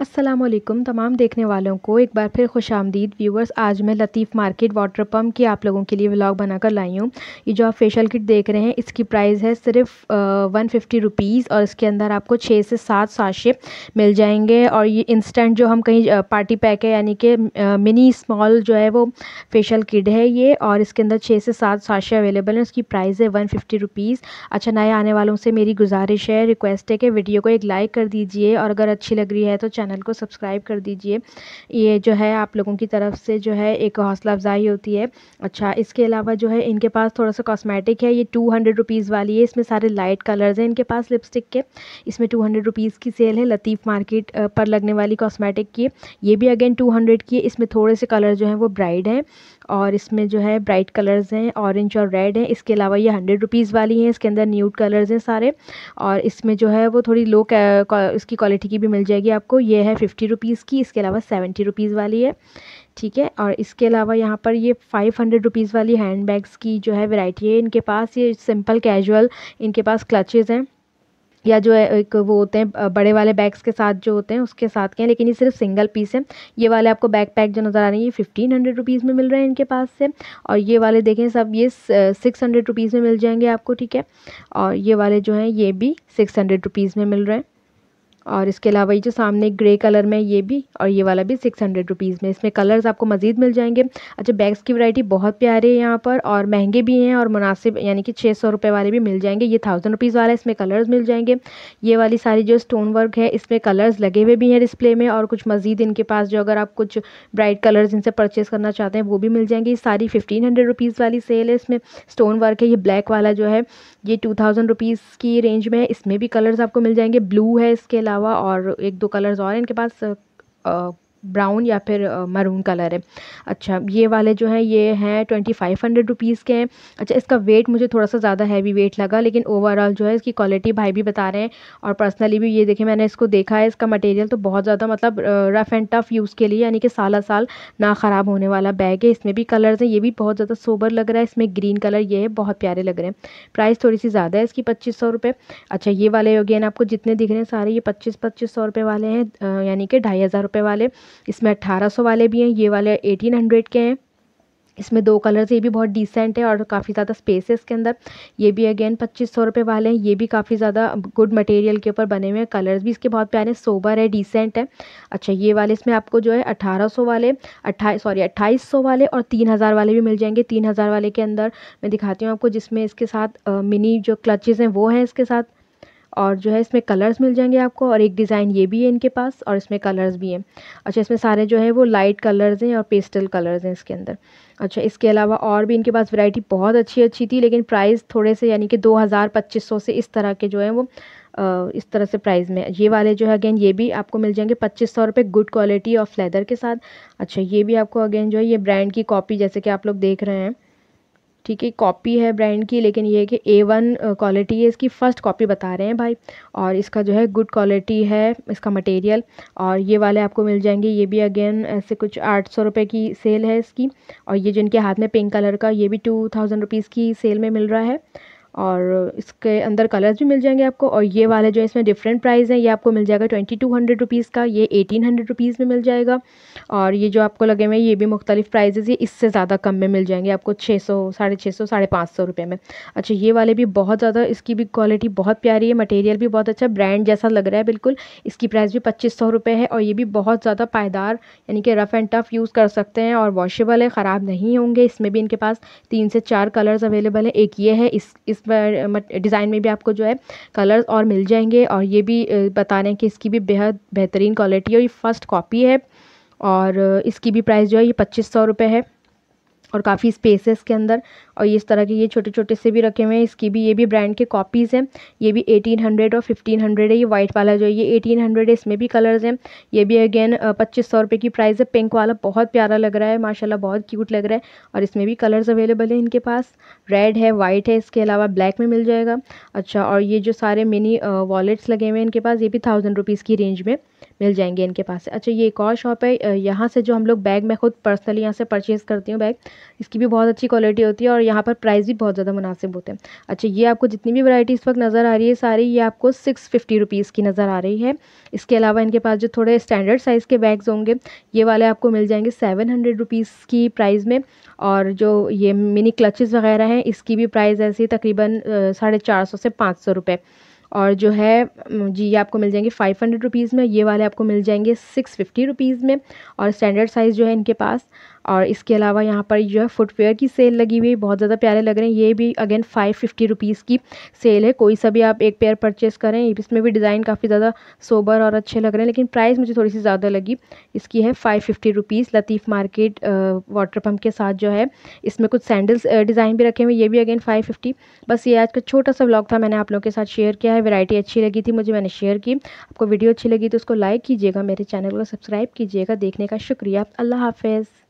असलम तमाम देखने वालों को एक बार फिर खुश आमदीद व्यूवर्स आज मैं लतीफ़ मार्केट वाटर पम्प की आप लोगों के लिए व्लॉग बनाकर लाई हूँ ये जो आप फेशियल किट देख रहे हैं इसकी प्राइस है सिर्फ वन फिफ्टी रुपीज़ और इसके अंदर आपको छः से सात साशे मिल जाएंगे और ये इंस्टेंट जो हम कहीं पार्टी पैक है यानी कि मिनी स्मॉल जो है वो फेशियल किट है ये और इसके अंदर छः से सात साशे अवेलेबल हैं उसकी प्राइस है वन फिफ्टी रुपीज़ अच्छा नए आने वालों से मेरी गुजारिश है रिक्वेस्ट है कि वीडियो को एक लाइक कर दीजिए और अगर अच्छी लग रही है तो चैनल को सब्सक्राइब कर दीजिए ये जो है आप लोगों की तरफ से जो है एक हौसला अफजाई होती है अच्छा इसके अलावा जो है इनके पास थोड़ा सा कॉस्मेटिक है ये टू हंड्रेड रुपीज़ वाली है इसमें सारे लाइट कलर्स हैं इनके पास लिपस्टिक के इसमें टू हंड्रेड रुपीज़ की सेल है लतीफ़ मार्केट पर लगने वाली कॉस्मेटिक की ये भी अगेन टू हंड्रेड की है इसमें थोड़े से कलर जो है वो ब्राइट हैं और इसमें जो है ब्राइट कलर्स हैं ऑरेंज और रेड हैं इसके अलावा ये हंड्रेड रुपीज़ वाली हैं इसके अंदर न्यूड कलर्स हैं सारे और इसमें जो है वो थोड़ी लो इसकी क्वालिटी की भी मिल जाएगी आपको ये ये है फिफ्टी रुपीज़ की इसके अलावा सेवेंटी रुपीज़ वाली है ठीक है और इसके अलावा यहाँ पर ये फ़ाइव हंड्रेड रुपीज़ वाली हैंड बैग्स की जो है वेराइटी है इनके पास ये सिंपल कैजुअल इनके पास क्लचेज़ हैं या जो है एक वो होते हैं बड़े वाले बैग्स के साथ जो होते हैं उसके साथ के हैं लेकिन ये सिर्फ सिंगल पीस है ये वाले आपको बैक पैक जो नज़र आ रहे हैं ये फिफ्टीन हंड्रेड रुपीज़ में मिल रहे हैं इनके पास से और ये वाले देखें सब ये सिक्स हंड्रेड रुपीज़ में मिल जाएंगे आपको ठीक है और ये वाले जो हैं ये भी सिक्स हंड्रेड रुपीज़ में मिल रहे हैं और इसके अलावा ये जो सामने ग्रे कलर में ये भी और ये वाला भी सिक्स हंड्रेड रुपीज़ में इसमें कलर्स आपको मज़ीद मिल जाएंगे अच्छा बैग्स की वैरायटी बहुत प्यारे है यहाँ पर और महंगे भी हैं और मुनासिब यानी कि छः सौ रुपये वाले भी मिल जाएंगे ये थाउजेंड रुपीज़ वाला इसमें कलर्स मिल जाएंगे ये वाली सारी जो स्टोन वर्क है इसमें कलर्स लगे हुए भी हैं डिस्प्ले में और कुछ मज़ीद इनके पास जो अगर आप कुछ ब्राइट कलर्स इनसे परचेज़ करना चाहते हैं वो भी मिल जाएंगे ये सारी फिफ्टीन हंड्रेड रुपीज़ वाली सेल है इसमें स्टोन वर्क है ये ब्लैक वाला जो है ये टू थाउजेंड रुपीज़ की रेंज में है इसमें भी कलर्स आपको मिल जाएंगे ब्लू है इसके अलावा अलावा और एक दो कलर्स और इनके पास ब्राउन या फिर मरून कलर है अच्छा ये वाले जो हैं ये हैं ट्वेंटी फाइव हंड्रेड रुपीज़ के हैं अच्छा इसका वेट मुझे थोड़ा सा ज़्यादा हैवी वेट लगा लेकिन ओवरऑल जो है इसकी क्वालिटी भाई भी बता रहे हैं और पर्सनली भी ये देखें मैंने इसको देखा है इसका मटेरियल तो बहुत ज़्यादा मतलब रफ़ एंड टफ़ यूज़ के लिए यानी कि साल साल ना ख़राब होने वाला बैग है इसमें भी कलर्स हैं ये भी बहुत ज़्यादा सोबर लग रहा है इसमें ग्रीन कलर ये है बहुत प्यारे लग रहे हैं प्राइस थोड़ी सी ज़्यादा है इसकी पच्चीस सौ रुपये अच्छा ये वाले अगेन आपको जितने दिख रहे हैं सारे ये पच्चीस पच्चीस सौ रुपये वाले हैं यानी कि ढाई हज़ार रुपये वाले इसमें अट्ठारह सौ वाले भी हैं ये वाले एटीन हंड्रेड के हैं इसमें दो कलर्स ये भी बहुत डिसेंट है और काफ़ी ज़्यादा स्पेस है इसके अंदर ये भी अगेन पच्चीस सौ रुपये वाले हैं ये भी काफ़ी ज़्यादा गुड मटेरियल के ऊपर बने हुए हैं कलर्स भी इसके बहुत प्यारे सोबर है डिसेंट है अच्छा ये वाले इसमें आपको जो है अट्ठारह सौ वाले अट्ठाईस सॉरी अट्ठाईस सौ वाले और तीन हज़ार वाले भी मिल जाएंगे तीन हज़ार वाले के अंदर मैं दिखाती हूँ आपको जिसमें इसके साथ मिनी जो क्लचेज़ हैं वो हैं इसके साथ और जो है इसमें कलर्स मिल जाएंगे आपको और एक डिज़ाइन ये भी है इनके पास और इसमें कलर्स भी हैं अच्छा इसमें सारे जो है वो लाइट कलर्स हैं और पेस्टल कलर्स हैं इसके अंदर अच्छा इसके अलावा और भी इनके पास वैरायटी बहुत अच्छी अच्छी थी लेकिन प्राइस थोड़े से यानी कि दो हज़ार पच्चीस सौ से इस तरह के जो है वो इस तरह से प्राइस में ये वाले जो है अगेन ये भी आपको मिल जाएंगे पच्चीस सौ रुपये गुड क्वालिटी ऑफ लेदर के साथ अच्छा ये भी आपको अगेन जो है ये ब्रांड की कॉपी जैसे कि आप लोग देख रहे हैं ठीक है कॉपी है ब्रांड की लेकिन ये कि ए वन क्वालिटी है इसकी फ़र्स्ट कॉपी बता रहे हैं भाई और इसका जो है गुड क्वालिटी है इसका मटेरियल और ये वाले आपको मिल जाएंगे ये भी अगेन ऐसे कुछ आठ सौ रुपये की सेल है इसकी और ये जिनके हाथ में पिंक कलर का ये भी टू थाउजेंड रुपीज़ की सेल में मिल रहा है और इसके अंदर कलर्स भी मिल जाएंगे आपको और ये वाले जो इसमें डिफरेंट प्राइस हैं ये आपको मिल जाएगा ट्वेंटी टू हंड्रेड रुपीज़ का ये एटीन हंड्रेड रुपीज़ में मिल जाएगा और ये जो आपको लगे हुए ये भी मुख्तलिफ प्राइजेज़ ये इससे ज़्यादा कम में मिल जाएंगे आपको छः सौ साढ़े छः सौ साढ़े पाँच सौ रुपये में अच्छा ये वाले भी बहुत ज़्यादा इसकी भी क्वालिटी बहुत प्यारी है मटेरियल भी बहुत अच्छा ब्रांड जैसा लग रहा है बिल्कुल इसकी प्राइस भी पच्चीस सौ रुपये है और ये भी बहुत ज़्यादा पायदार यानी कि रफ़ एंड टफ़ यूज़ कर सकते हैं और वॉशेबल है ख़राब नहीं होंगे इसमें भी इनके पास तीन से चार कलर्स अवेलेबल हैं एक ये है इस इस डिज़ाइन में भी आपको जो है कलर्स और मिल जाएंगे और ये भी बता रहे हैं कि इसकी भी बेहद बेहतरीन क्वालिटी है और ये फ़र्स्ट कॉपी है और इसकी भी प्राइस जो है ये पच्चीस सौ रुपये है और काफ़ी स्पेसेस के अंदर और इस तरह के ये छोटे छोटे से भी रखे हुए हैं इसकी भी ये भी ब्रांड के कॉपीज़ हैं ये भी एटीन हंड्रेड और फिफ्टीन हंड्रेड है ये वाइट वाला जो है ये एटीन हंड्रेड है इसमें भी कलर्स हैं ये भी अगेन पच्चीस सौ रुपये की प्राइस है पिंक वाला बहुत प्यारा लग रहा है माशाल्लाह बहुत क्यूट लग रहा है और इसमें भी कलर्स अवेलेबल है इनके पास रेड है वाइट है इसके अलावा ब्लैक में मिल जाएगा अच्छा और ये जो सारे मिनी वॉलेट्स लगे हुए हैं इनके पास ये भी थाउजेंड रुपीज़ की रेंज में मिल जाएंगे इनके पास से अच्छा ये एक और शॉप है यहाँ से जो हम लोग बैग मैं खुद पर्सनली यहाँ से परचेज़ करती हूँ बैग इसकी भी बहुत अच्छी क्वालिटी होती है और यहाँ पर प्राइस भी बहुत ज़्यादा मुनासिब होते हैं अच्छा ये आपको जितनी भी वैरायटी इस वक्त नज़र आ रही है सारी ये आपको सिक्स फिफ्टी रुपीज़ की नज़र आ रही है इसके अलावा इनके पास जो थोड़े स्टैंडर्ड साइज़ के बैग्स होंगे ये वाले आपको मिल जाएंगे सेवन हंड्रेड रुपीज़ की प्राइस में और जो ये मिनी क्लचेज़ वगैरह हैं इसकी भी प्राइस ऐसी तकरीबन साढ़े चार सौ से पाँच सौ रुपये और जो है जी ये आपको मिल जाएंगे फ़ाइव हंड्रेड रुपीज़ में ये वाले आपको मिल जाएंगे सिक्स फिफ्टी रुपीज़ में और स्टैंडर्ड साइज़ जो है इनके पास और इसके अलावा यहाँ पर जो है फुटवेयर की सेल लगी हुई है बहुत ज़्यादा प्यारे लग रहे हैं ये भी अगेन फाइव फिफ्टी रुपीज़ की सेल है कोई सा भी आप एक पेयर परचेस करें इसमें भी डिज़ाइन काफ़ी ज़्यादा सोबर और अच्छे लग रहे हैं लेकिन प्राइस मुझे थोड़ी सी ज़्यादा लगी इसकी है five fifty rupees Latif market water pump के साथ जो है इसमें कुछ सैंडल्स डिज़ाइन भी रखे हुए ये भी अगेन फाइव फिफ्टी बस ये आज का छोटा सा ब्लॉग था मैंने आप लोगों के साथ शेयर किया है वैरायटी अच्छी लगी थी मुझे मैंने शेयर की आपको वीडियो अच्छी लगी तो उसको लाइक कीजिएगा मेरे चैनल को सब्सक्राइब कीजिएगा देखने का शुक्रिया अल्लाह हाफिज़